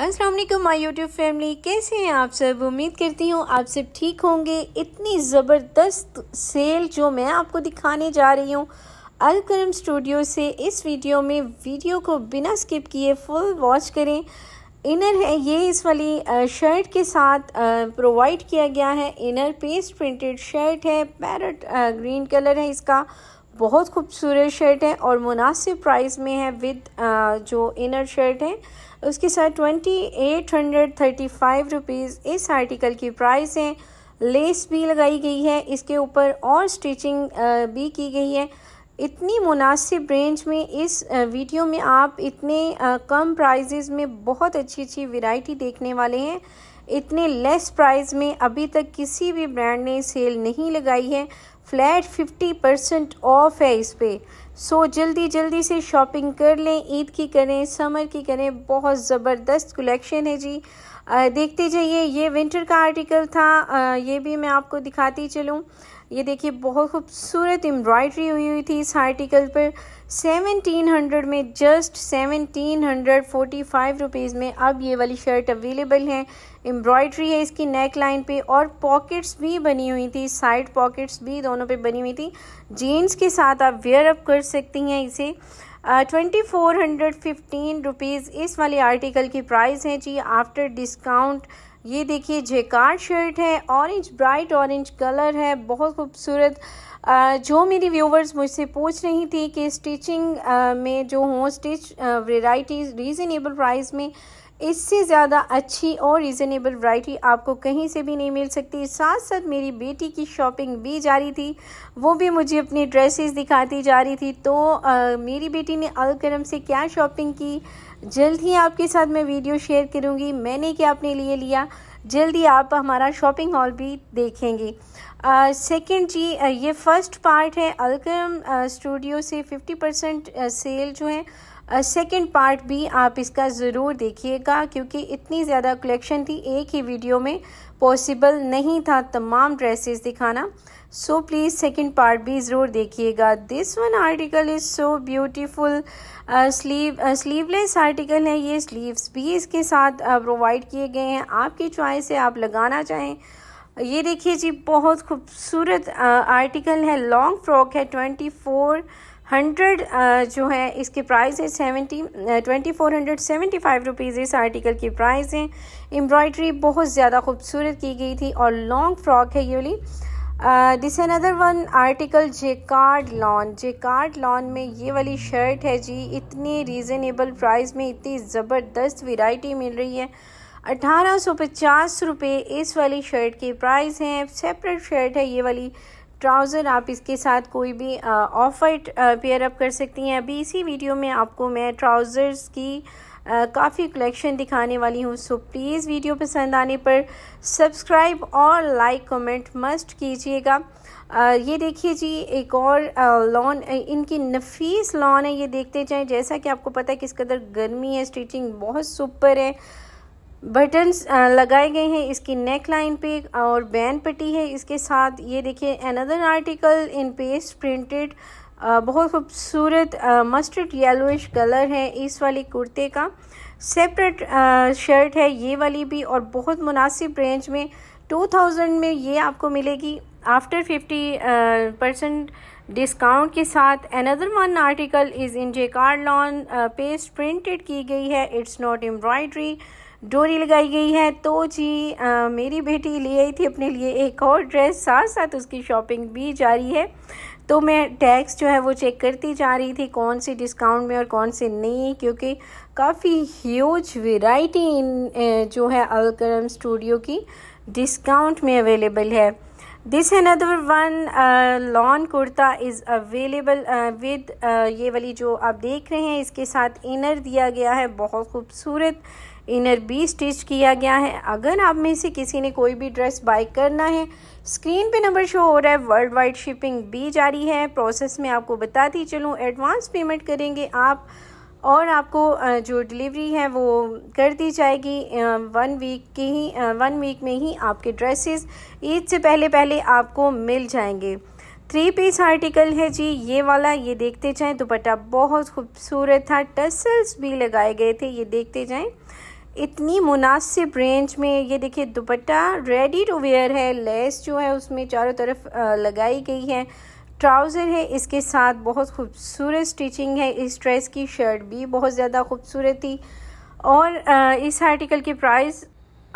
अस्सलाम वालेकुम my YouTube family कैसे हैं आप सब उम्मीद करती हूँ आप सब ठीक होंगे इतनी ज़बरदस्त सेल जो मैं आपको दिखाने जा रही हूँ अलकरम स्टूडियो से इस वीडियो में वीडियो को बिना स्किप किए फुल वॉच करें इनर है ये इस वाली शर्ट के साथ प्रोवाइड किया गया है इनर पेस्ट प्रिंटेड शर्ट है पैरट ग्रीन कलर है इसका बहुत खूबसूरत शर्ट है और मुनासिब प्राइस में है विद आ, जो इनर शर्ट है उसके साथ twenty eight hundred thirty five rupees इस आर्टिकल की प्राइस है लेस भी लगाई गई है इसके ऊपर और स्टिचिंग uh, भी की गई है इतनी मुनासिब रेंज में इस वीडियो uh, में आप इतने uh, कम प्राइजेज़ में बहुत अच्छी अच्छी वैरायटी देखने वाले हैं इतने लेस प्राइस में अभी तक किसी भी ब्रांड ने सेल नहीं लगाई है फ्लैट 50 परसेंट ऑफ है इस पर सो जल्दी जल्दी से शॉपिंग कर लें ईद की करें समर की करें बहुत ज़बरदस्त कलेक्शन है जी आ, देखते जाइए ये विंटर का आर्टिकल था आ, ये भी मैं आपको दिखाती चलूँ ये देखिए बहुत खूबसूरत एम्ब्रॉयडरी हुई हुई थी इस आर्टिकल पर 1700 में जस्ट 1745 हंड्रेड रुपीज़ में अब ये वाली शर्ट अवेलेबल है एम्ब्रॉयड्री है इसकी नेक लाइन पे और पॉकेट्स भी बनी हुई थी साइड पॉकेट्स भी दोनों पे बनी हुई थी जीन्स के साथ आप वेयर अप कर सकती हैं इसे twenty four hundred fifteen rupees इस वाले आर्टिकल की प्राइस है जी आफ्टर डिस्काउंट ये देखिए जेकार शर्ट है ऑरेंज ब्राइट ऑरेंज कलर है बहुत खूबसूरत जो मेरी व्यूवर्स मुझसे पूछ रही थी कि स्टिचिंग में जो हों स्टिच वेराइटीज़ रीज़नेबल प्राइस में इससे ज़्यादा अच्छी और रीज़नेबल वाइटी आपको कहीं से भी नहीं मिल सकती साथ साथ मेरी बेटी की शॉपिंग भी जारी थी वो भी मुझे अपनी ड्रेसेस दिखाती जा रही थी तो आ, मेरी बेटी ने अलकरम से क्या शॉपिंग की जल्द ही आपके साथ मैं वीडियो शेयर करूँगी मैंने क्या अपने लिए लिया जल्द ही आप हमारा शॉपिंग हॉल भी देखेंगे सेकेंड uh, जी uh, ये फर्स्ट पार्ट है अलकरम स्टूडियो uh, से 50 परसेंट सेल जो है सेकेंड uh, पार्ट भी आप इसका ज़रूर देखिएगा क्योंकि इतनी ज़्यादा कलेक्शन थी एक ही वीडियो में पॉसिबल नहीं था तमाम ड्रेसेस दिखाना सो प्लीज़ सेकेंड पार्ट भी ज़रूर देखिएगा this one article is so beautiful sleeve sleeveless article है ये स्लीव्स भी इसके साथ प्रोवाइड uh, किए गए हैं आपकी चॉइस से आप लगाना चाहें ये देखिए जी बहुत खूबसूरत आर्टिकल है लॉन्ग फ्रॉक है ट्वेंटी फोर हंड्रेड जो है इसके प्राइस है seventy twenty four hundred seventy five rupees इस आर्टिकल की प्राइस है एम्ब्रॉयड्री बहुत ज़्यादा खूबसूरत की गई थी और लॉन्ग फ्रॉक है ये वाली this another one article jacquard lawn card lawn में ये वाली शर्ट है जी इतनी रीज़नेबल प्राइस में इतनी ज़बरदस्त वेराइटी मिल रही है अठारह सौ पचास रुपये इस वाली शर्ट की प्राइस है सेपरेट शर्ट है ये वाली ट्राउज़र आप इसके साथ कोई भी ऑफ वाइट पेयर अप कर सकती हैं अभी इसी वीडियो में आपको मैं ट्राउज़र्स की काफ़ी कलेक्शन दिखाने वाली हूँ सो प्लीज़ वीडियो पसंद आने पर सब्सक्राइब और लाइक कमेंट मस्ट कीजिएगा ये देखिए जी एक और लॉन इनकी नफीस लॉन है ये देखते जाएँ जैसा कि आपको पता है किस कदर गर्मी है स्टिचिंग बहुत सुपर है बटन्स लगाए गए हैं इसकी नेक लाइन पे और बैन पट्टी है इसके साथ ये देखिए another article in paste printed बहुत खूबसूरत मस्टर्ड येलोइश कलर है इस वाली कुर्ते का सेपरेट शर्ट है ये वाली भी और बहुत मुनासिब रेंज में टू थाउजेंड में ये आपको मिलेगी आफ्टर फिफ्टी परसेंट डिस्काउंट के साथ another one article is in jacquard lawn paste printed की गई है इट्स नॉट एम्ब्रॉयड्री डोरी लगाई गई है तो जी आ, मेरी बेटी ले आई थी अपने लिए एक और ड्रेस साथ साथ उसकी शॉपिंग भी जारी है तो मैं टैक्स जो है वो चेक करती जा रही थी कौन से डिस्काउंट में और कौन से नहीं क्योंकि काफ़ी ह्यूज वेराइटी इन जो है अलकरम स्टूडियो की डिस्काउंट में अवेलेबल है this another one lawn kurta is available with ये वाली जो आप देख रहे हैं इसके साथ इनर दिया गया है बहुत खूबसूरत इनर भी स्टिच किया गया है अगर आप में से किसी ने कोई भी ड्रेस बाई करना है स्क्रीन पे नंबर शो हो रहा है वर्ल्ड वाइड शिपिंग भी जारी है प्रोसेस में आपको बताती चलूँ एडवांस पेमेंट करेंगे आप और आपको जो डिलीवरी है वो कर दी जाएगी वन वीक के ही वन वीक में ही आपके ड्रेसेस ईद से पहले पहले आपको मिल जाएंगे थ्री पीस आर्टिकल है जी ये वाला ये देखते जाएं दुपट्टा बहुत खूबसूरत था टसल्स भी लगाए गए थे ये देखते जाएं इतनी मुनासिब रेंज में ये देखिए दुपट्टा रेडी टू वेयर है लेस जो है उसमें चारों तरफ लगाई गई है ट्राउज़र है इसके साथ बहुत खूबसूरत स्टिचिंग है इस ड्रेस की शर्ट भी बहुत ज़्यादा खूबसूरत थी और इस आर्टिकल की price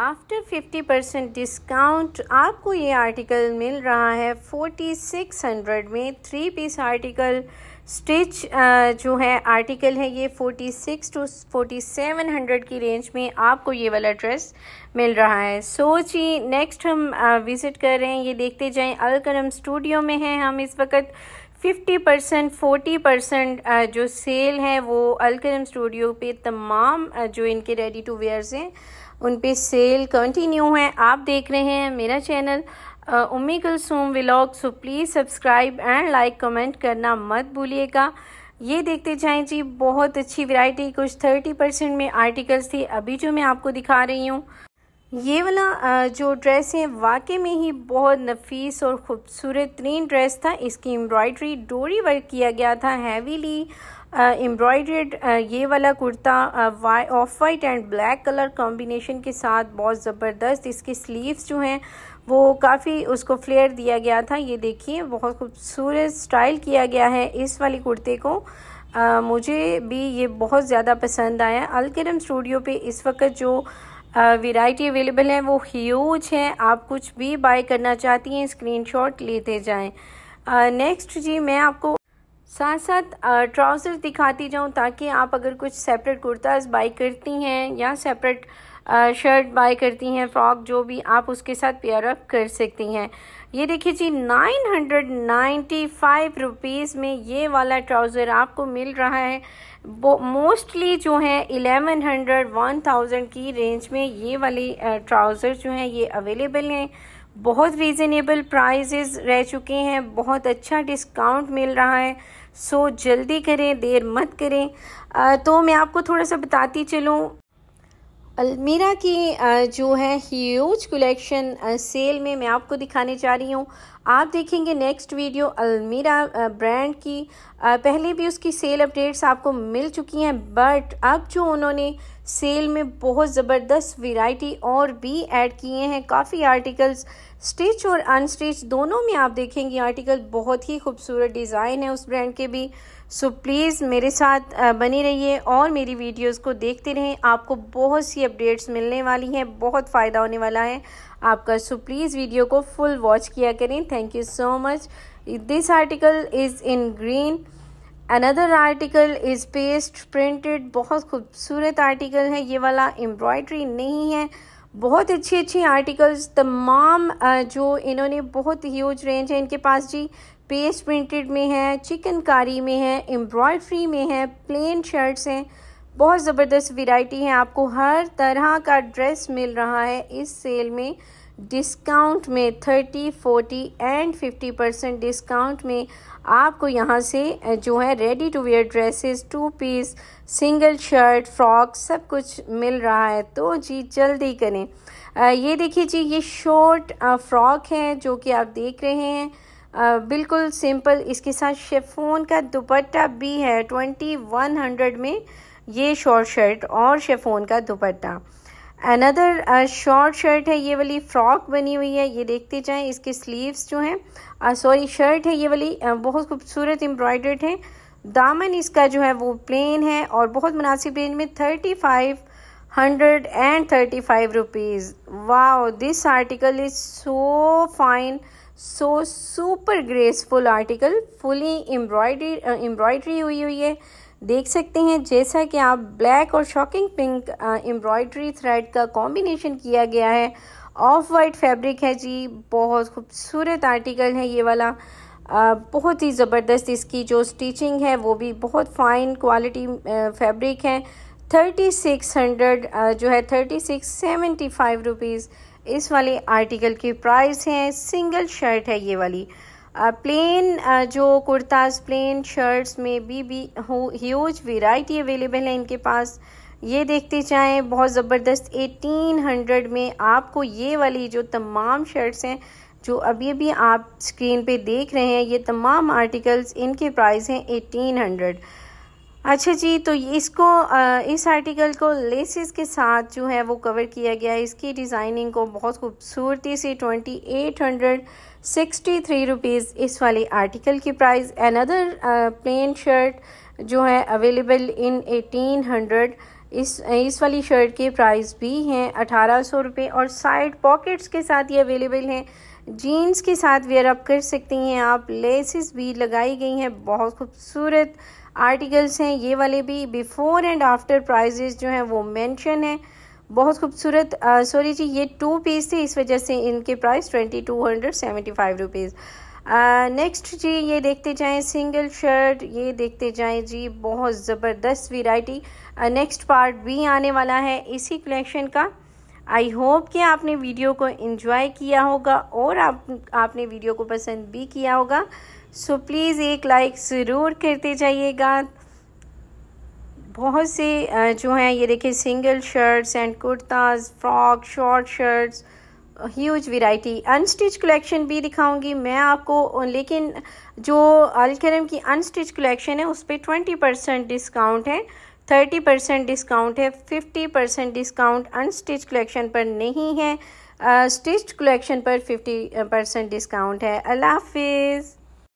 after fifty percent discount आपको ये आर्टिकल मिल रहा है फोर्टी सिक्स हंड्रेड में थ्री पीस आर्टिकल स्टिच जो है आर्टिकल है ये 46 टू 4700 की रेंज में आपको ये वाला ड्रेस मिल रहा है सो जी नेक्स्ट हम विज़िट कर रहे हैं ये देखते जाएं अलकरम स्टूडियो में हैं हम इस वक्त 50 परसेंट फोर्टी परसेंट जो सेल है वो अलकरम स्टूडियो पे तमाम जो इनके रेडी टू वेयर्स हैं उन पे सेल कंटिन्यू है आप देख रहे हैं मेरा channel Ummi Kulsoom vlog so please subscribe and like comment करना मत भूलिएगा ये देखते जाएं जी बहुत अच्छी वैरायटी कुछ थर्टी परसेंट में आर्टिकल्स थी अभी जो मैं आपको दिखा रही हूँ ये वाला जो ड्रेस है वाकई में ही बहुत नफीस और ख़ूबसूरत तरीन ड्रेस था इसकी एम्ब्रॉयडरी डोरी वर्क किया गया था हैवीली एम्ब्रॉयड्रेड ये वाला कुर्ता वाई off white and black colour combination के साथ बहुत ज़बरदस्त इसके स्लीव्स जो हैं वो काफ़ी उसको फ्लेयर दिया गया था ये देखिए बहुत खूबसूरत स्टाइल किया गया है इस वाले कुर्ते को आ, मुझे भी ये बहुत ज़्यादा पसंद आया अलकरम स्टूडियो पे इस वक्त जो वैरायटी अवेलेबल है वो ह्यूज है आप कुछ भी बाय करना चाहती हैं स्क्रीनशॉट लेते जाएं नेक्स्ट जी मैं आपको साथ साथ ट्राउज़र दिखाती जाऊँ ताकि आप अगर कुछ सेपरेट कुर्ताज़ बाई करती हैं या सेपरेट शर्ट बाई करती हैं फ्रॉक जो भी आप उसके साथ पेयर अप कर सकती हैं ये देखिए जी nine hundred ninety five rupees में ये वाला ट्राउज़र आपको मिल रहा है मोस्टली जो है एलेवन हंड्रेड वन थाउजेंड की रेंज में ये वाली ट्राउज़र जो हैं ये अवेलेबल हैं बहुत रीज़नेबल प्राइजेज़ रह चुके हैं बहुत अच्छा डिस्काउंट मिल रहा है सो जल्दी करें देर मत करें तो मैं आपको थोड़ा सा बताती चलूँ अलमीरा की जो है ह्यूज कलेक्शन सेल में मैं आपको दिखाने जा रही हूँ आप देखेंगे नेक्स्ट वीडियो अलमीरा ब्रांड की पहले भी उसकी सेल अपडेट्स आपको मिल चुकी हैं बट अब जो उन्होंने सेल में बहुत ज़बरदस्त वैरायटी और भी ऐड किए हैं काफ़ी आर्टिकल्स स्टिच और अनस्टिच दोनों में आप देखेंगे आर्टिकल बहुत ही खूबसूरत डिज़ाइन है उस ब्रांड के भी सो so, प्लीज़ मेरे साथ बनी रहिए और मेरी वीडियोस को देखते रहें आपको बहुत सी अपडेट्स मिलने वाली हैं बहुत फ़ायदा होने वाला है आपका सो प्लीज़ वीडियो को फुल वॉच किया करें thank you so much this article is in green another article is paste printed बहुत खूबसूरत आर्टिकल है ये वाला एम्ब्रॉयड्री नहीं है बहुत अच्छी अच्छी आर्टिकल्स तमाम जो इन्होंने बहुत ह्यूज रेंज है इनके पास जी पेस्ट प्रिंटेड में है चिकनकारी में है एम्ब्रॉयड्री में है प्लेन शर्ट्स हैं बहुत ज़बरदस्त वैरायटी है आपको हर तरह का ड्रेस मिल रहा है इस सेल में डिस्काउंट में thirty forty and fifty percent discount में आपको यहाँ से जो है ready to wear dresses two piece single shirt frock सब कुछ मिल रहा है तो जी जल्दी करें ये देखिए जी ये शॉर्ट फ्रॉक है जो कि आप देख रहे हैं बिल्कुल सिंपल इसके साथ शेफोन का दुपट्टा भी है ट्वेंटी वन हंड्रेड में ये शॉर्ट शर्ट और शेफोन का दुपट्टा अनदर शॉर्ट शर्ट है ये वाली फ्रॉक बनी हुई है ये देखते जाएं इसके स्लीव्स जो हैं सॉरी शर्ट है ये वाली बहुत खूबसूरत एम्ब्रॉयडर्ड है दामन इसका जो है वो प्लेन है और बहुत मुनासिब रेंज में thirty five hundred and thirty five rupees वाह this article is so fine so super graceful article fully embroidery embroidery हुई हुई है देख सकते हैं जैसा कि आप ब्लैक और शॉकिंग पिंक एम्ब्रॉयडरी थ्रेड का कॉम्बिनेशन किया गया है ऑफ वाइट फैब्रिक है जी बहुत खूबसूरत आर्टिकल है ये वाला आ, uh, बहुत ही ज़बरदस्त इसकी जो स्टिचिंग है वो भी बहुत फाइन क्वालिटी फैब्रिक है थर्टी सिक्स हंड्रेड uh, जो है thirty six seventy five rupees इस वाले आर्टिकल की प्राइस है सिंगल शर्ट है ये वाली प्लेन uh, जो कुर्ताज प्लेन शर्ट्स में भी भी ह्यूज वेराइटी अवेलेबल है इनके पास ये देखते जाएं बहुत ज़बरदस्त 1800 में आपको ये वाली जो तमाम शर्ट्स हैं जो अभी अभी आप स्क्रीन पे देख रहे हैं ये तमाम आर्टिकल्स इनके प्राइस हैं 1800 अच्छा जी तो इसको इस आर्टिकल को लेसिस के साथ जो है वो कवर किया गया है इसकी डिज़ाइनिंग को बहुत खूबसूरती से twenty eight hundred sixty three rupees इस वाले आर्टिकल की price another plain shirt जो है अवेलेबल इन एटीन हंड्रेड इस इस वाली शर्ट के प्राइस भी हैं अठारह सौ रुपये और साइड पॉकेट्स के साथ ये अवेलेबल हैं जीन्स के साथ वेयर अप कर सकती हैं आप लेसिस भी लगाई गई हैं बहुत खूबसूरत आर्टिकल्स हैं ये वाले भी बिफ़ोर एंड आफ्टर प्राइजेज़ जो हैं वो मेंशन हैं बहुत खूबसूरत सॉरी जी ये टू पीस थे इस वजह से इनके price twenty two hundred seventy five rupees next जी ये देखते जाएं सिंगल शर्ट ये देखते जाएं जी बहुत ज़बरदस्त वेराइटी नेक्स्ट पार्ट भी आने वाला है इसी कलेक्शन का आई होप कि आपने वीडियो को इन्जॉय किया होगा और आप आपने वीडियो को पसंद भी किया होगा सो प्लीज़ एक लाइक ज़रूर करते जाइएगा बहुत से जो हैं ये देखिए single shirts and kurtas frock short shirts huge variety unstitch collection भी दिखाऊंगी मैं आपको लेकिन जो अलकरम की अनस्टिच कलेक्शन है उस पर ट्वेंटी परसेंट डिस्काउंट है थर्टी परसेंट डिस्काउंट है fifty percent discount unstitch collection पर नहीं है स्टिच कलेक्शन पर फिफ्टी परसेंट डिस्काउंट है अल्लाह हाफिज़